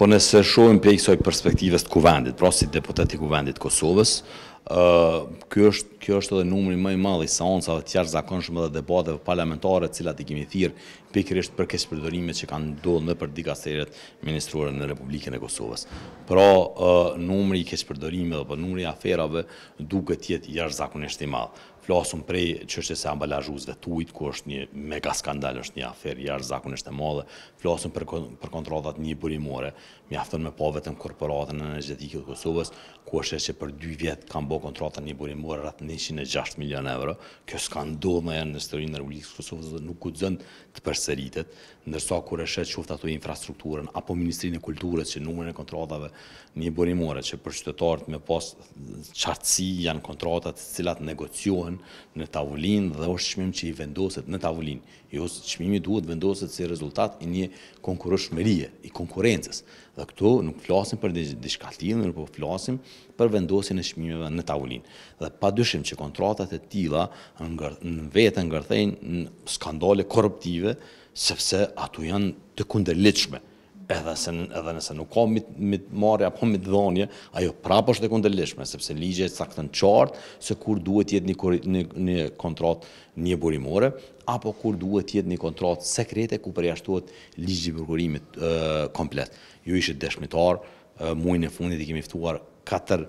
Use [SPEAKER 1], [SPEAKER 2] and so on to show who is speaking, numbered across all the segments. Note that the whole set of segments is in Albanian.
[SPEAKER 1] po nëse shohim për e kësoj perspektives të kuvendit, pra si deputati kuvendit Kosovës, kjo është kjo është edhe numri më i madh i seancave të jashtëzakonshme dhe debatëve parlamentare të cilat i kemi thirr pikërisht për këto përdorime që kanë ndodhur në për dikasterit ministruare në Republikën e Kosovës. Pra, ë numri i këto përdorime apo numri i aferave duket jetë jashtëzakonisht i madh. Flasum prej çështjes së ambalazhuzve të ujit, ku është një mega skandal, është një aferë jashtëzakonisht e madhe. Flasum për për kontratat një burimore, mjafton me pa korporatën energjetike të Kosovës, ku është se për dy vjet kanë bo kontratën një burimuar ratë 106 milion euro, kjo s'ka ndodhë në janë në historinë në Republikës Kosovës dhe nuk u të përseritet, nërsa kur e shetë qoftë ato infrastrukturën, apo Ministrinë e Kulturës që numërën e kontratave një burimuar, që për qytetarët me pas qartësi janë të cilat negociohen në tavullin dhe është qmim që i vendoset në tavullin, jo së qmimi duhet vendoset si rezultat i një konkurrush i konkurences, Dhe këtu nuk flasim për diçka tjilë, nuk po flasim për vendosin e shmimeve në tavullin. Dhe pa dyshim që kontratat e tila në vetë ngërthejnë skandale korruptive, sepse ato janë të kunderlitshme edhe se edhe nëse nuk ka mit mit apo mit dhonje, ajo prapë është e kundërshtme sepse ligji e saktën qartë se kur duhet të jetë një kur, një, një kontratë një burimore apo kur duhet të jetë një kontratë sekrete ku përjashtohet ligji i burgurimit komplet. Ju ishit dëshmitar uh, muin e fundit i kemi ftuar katër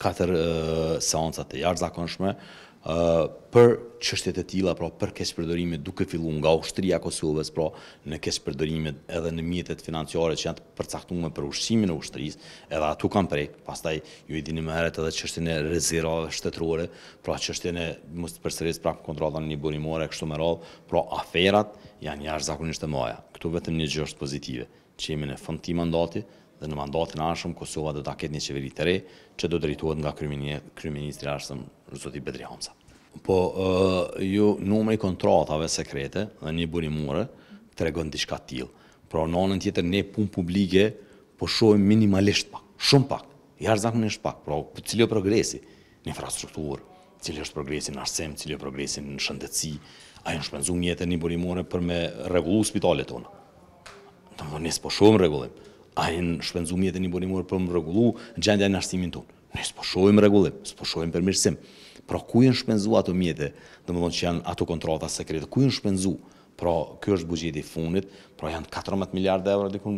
[SPEAKER 1] katër uh, seanca të jashtëzakonshme për qështet e tila, pra për kesë përdorimit duke fillu nga ushtria Kosovës, pra në kesë përdorimit edhe në mjetet financiare që janë të përcaktume për ushqimin e ushtris, edhe atu kanë prej, pastaj ju i dini më heret edhe qështin e rezira shtetërore, shtetruare, pra qështin e mështë përseris pra kontrata në një burimore kështu më radhë, pra aferat janë një ashtë zakonisht e moja. këtu vetëm një gjështë pozitive, që jemi në fënd mandati, dhe në mandatin arshëm, Kosova dhe ta ketë një qeveri të re, që do drejtuat nga kryeministri arshëm, Zoti Bedri Hamza. Po, uh, ju numri kontratave sekrete dhe një burimore të regon të shka tjilë. Pra, në anën tjetër, ne punë publike, po shohim minimalisht pak, shumë pak, jarë zakën pak, pra, po cilë o progresi në infrastrukturë, cilë është progresi në arsem, cilë o progresi në shëndetësi, a e në shpenzu mjetër një burimore për me regullu spitalet tonë. Në më nësë po shumë regullim, a e në shpenzu mjetër një burimore për me regullu gjendja në arsimin tonë. Ne s'po shohim rregullim, s'po shohim përmirësim. Pra ku janë shpenzuar ato mjete, domethënë që janë ato kontrata sekrete, ku janë shpenzuar? Pra ky është buxheti i fundit, pra janë 14 miliardë euro diku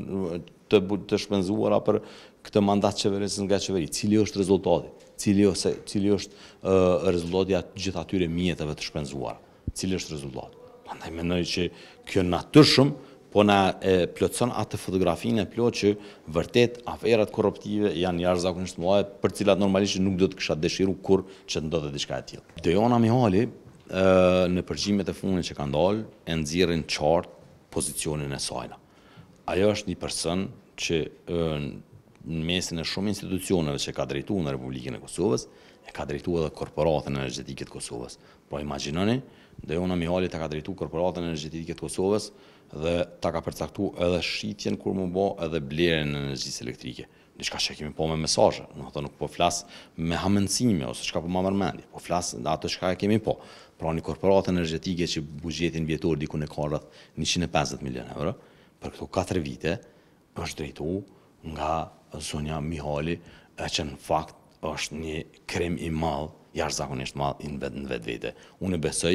[SPEAKER 1] të të shpenzuara për këtë mandat qeverisë nga qeveri. Cili është rezultati? Cili ose cili është uh, rezultati i gjithatyre mjeteve të shpenzuara? Cili është rezultati? Prandaj mendoj që kjo natyrshëm po na plotëson atë fotografinë e plotë që vërtet aferat korruptive janë jarë zakonisht mëlaje për cilat normalisht nuk do të kësha dëshiru kur që të ndodhe diçka e tjilë. Dejona Mihali në përgjimet e funën që ka ndalë e nëzirin qartë pozicionin e sajna. Ajo është një përsën që në mesin e shumë institucioneve që ka drejtu në Republikën e Kosovës, e ka drejtu edhe korporatën e të Kosovës. Po imaginoni, dhe jo në Mihali të ka drejtu korporatën e të Kosovës dhe ta ka përcaktu edhe shqitjen kur më bo edhe blerën në energjisë elektrike. Në shka që kemi po me mesajë, në të nuk po flasë me hamëncimi, ose shka po ma mërmendi, po flasë dhe ato shka kemi po. Pra një korporatë energetike që bugjetin vjetur diku në karrat 150 milion euro, për këto 4 vite është drejtu nga zonja Mihali e që në fakt është një krem i malë, jashtë zakonisht malë i në vetë në vetë vete. Unë e besoj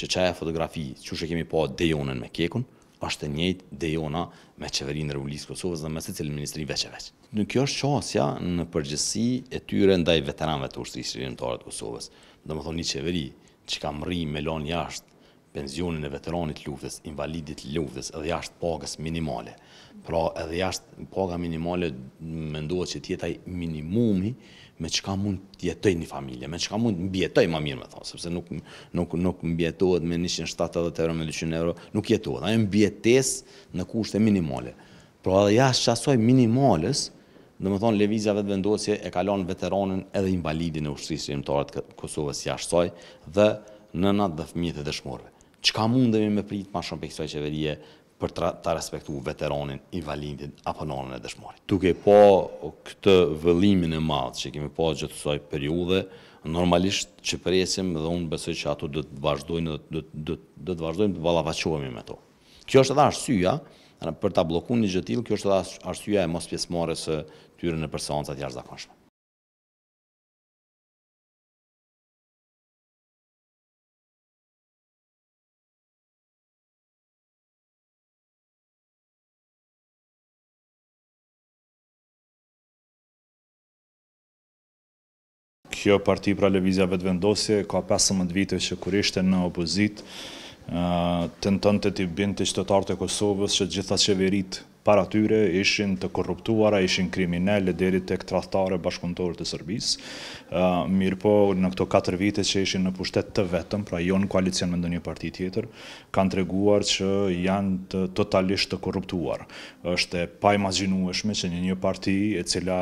[SPEAKER 1] që qaja fotografi që që kemi po dejonën me kekun, është e njëjtë dejona me qeverinë Revolisë Kosovës dhe me se cilë ministri veç e Në kjo është qasja në përgjësi e tyre ndaj veteranve të ushtrisë rinëtarët Kosovës. Dhe më thonë një qeveri që ka mëri me lonë jashtë penzionin e veteranit luftës, invalidit luftës, edhe jashtë pagës minimale. Pra edhe jashtë paga minimale me ndohet që tjetaj minimumi me qka mund tjetoj një familje, me qka mund mbjetoj ma mirë me thonë, sepse nuk, nuk, nuk mbjetohet me 170 euro, me 200 euro, nuk jetohet, ajo mbjetes në kushte minimale. Pra edhe jashtë qasoj minimales, dhe me thonë, Levizja vetë vendohet që e kalon veteranin edhe invalidin e ushtrisë rrimtarët Kosovës jashtë soj, dhe nënat dhe fëmijët e dëshmorëve ka mundemi me prit ma shumë për kësoj qeverie për ta respektu veteranin, invalidin, apo nonën e dëshmorit. e po këtë vëllimin e madhë që kemi po gjithë periude, normalisht që presim dhe unë besoj që ato dhe të vazhdojnë dhe të vazhdojmë dhe valavachohemi me to. Kjo është edhe arsyja, për ta bloku një gjëtil, kjo është edhe arsyja e mos pjesmore të tyre në përseonësat jashtë zakonshme.
[SPEAKER 2] kjo parti pra Levizja Vetëvendosje ka 15 vite që kur ishte në opozit, të në të të bindë të qëtëtartë e Kosovës që gjitha qeverit para tyre ishin të korruptuara, ishin kriminelle deri tek tradhtarë bashkëpunëtorë të Serbisë. ë mirë po në këto 4 vite që ishin në pushtet të vetëm, pra jo në koalicion me ndonjë parti tjetër, kanë treguar që janë të totalisht të korruptuar. Është e paimagjinueshme që një një parti e cila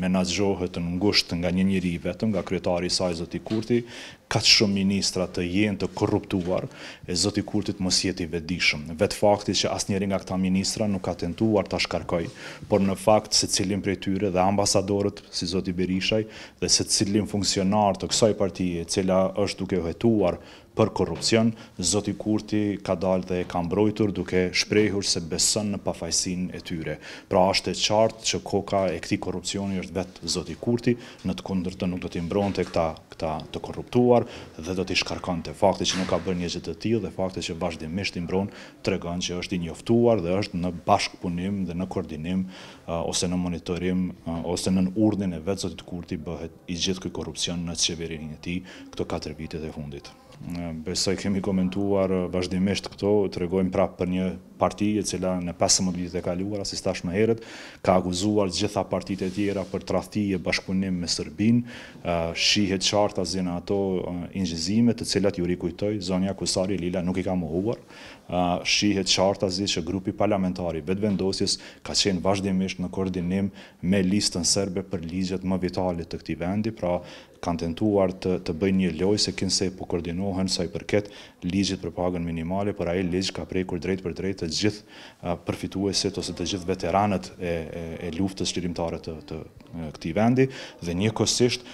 [SPEAKER 2] menaxhohet në ngushtë nga një njerëz vetëm, nga kryetari i saj zoti Kurti, kaqë shumë ministra të jenë të korruptuar, e zoti kurtit mos jeti i vedishëm. Vetë fakti që asë njëri nga këta ministra nuk ka tentuar të shkarkoj, por në fakt se cilin prej tyre dhe ambasadorët, si zoti Berishaj, dhe se cilin funksionar të kësaj partije, cila është duke vetuar për korupcion, Zoti Kurti ka dalë dhe e ka mbrojtur duke shprehur se beson në pafajsin e tyre. Pra ashtë e qartë që koka e këti korupcioni është vetë Zoti Kurti, në të kundër të nuk do t'i mbron të këta këta të korruptuar dhe do t'i shkarkan të fakti që nuk ka bërë një gjithë të tijë dhe fakti që vazhdimisht i mbron të regon që është i njoftuar dhe është në bashkëpunim dhe në koordinim uh, ose në monitorim uh, ose në urdin e vetë Zotit Kurti bëhet i gjithë këj korupcion në qeverin e ti këto 4 vitet e fundit. Besoj kemi komentuar uh, vazhdimisht këto, të regojmë prapë për një parti e cila në 15 vitet e kaluar, asis tash më herët, ka akuzuar gjitha partit e tjera për trafti e bashkëpunim me Sërbin, uh, shihet qartë as zina ato uh, ingjizime të cilat ju rikujtoj, zonja Kusari Lila nuk i ka muhuar, shihet qartë as zi që grupi parlamentari vetë vendosjes ka qenë vazhdimisht në koordinim me listën sërbe për ligjet më vitalit të këti vendi, pra kanë tentuar të bëj një loj se kinëse po koordinu dënohen sa i përket ligjit për pagën minimale, për aje ligj ka prekur drejt për drejt të gjithë përfituesit ose të gjithë veteranët e luftës qërimtare të këti vendi, dhe një kësisht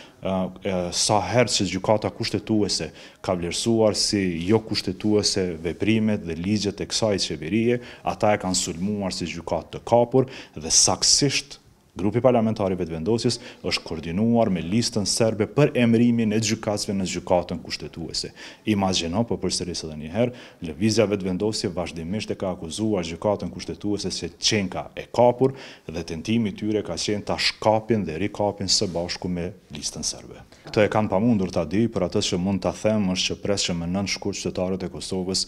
[SPEAKER 2] sa herë që gjukata kushtetuese ka vlerësuar si jo kushtetuese veprimet dhe ligjet e kësaj qeverie, ata e kanë sulmuar si gjukat të kapur dhe saksisht Grupi parlamentari vetëvendosjes është koordinuar me listën serbe për emrimin e gjykatsve në gjykatën kushtetuese. I mas gjeno për për sërisë dhe njëherë, Lëvizja vetëvendosje vazhdimisht e ka akuzuar gjykatën kushtetuese se qenë ka e kapur dhe tentimi tyre ka qenë ta shkapin dhe rikapin së bashku me listën serbe. Këtë e kanë pa mundur të dy, për atës që mund të them është që presë që më nën shkurë qëtëtarët e Kosovës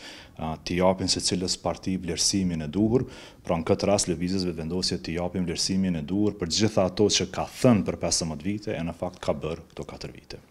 [SPEAKER 2] të japin se cilës parti vlerësimin e duhur, pra në këtë ras Lëvizjes vetëvendosje të japin vlerësimin e duhur për gjitha ato që ka thënë për 15 vite, e në fakt ka bërë këto 4 vite.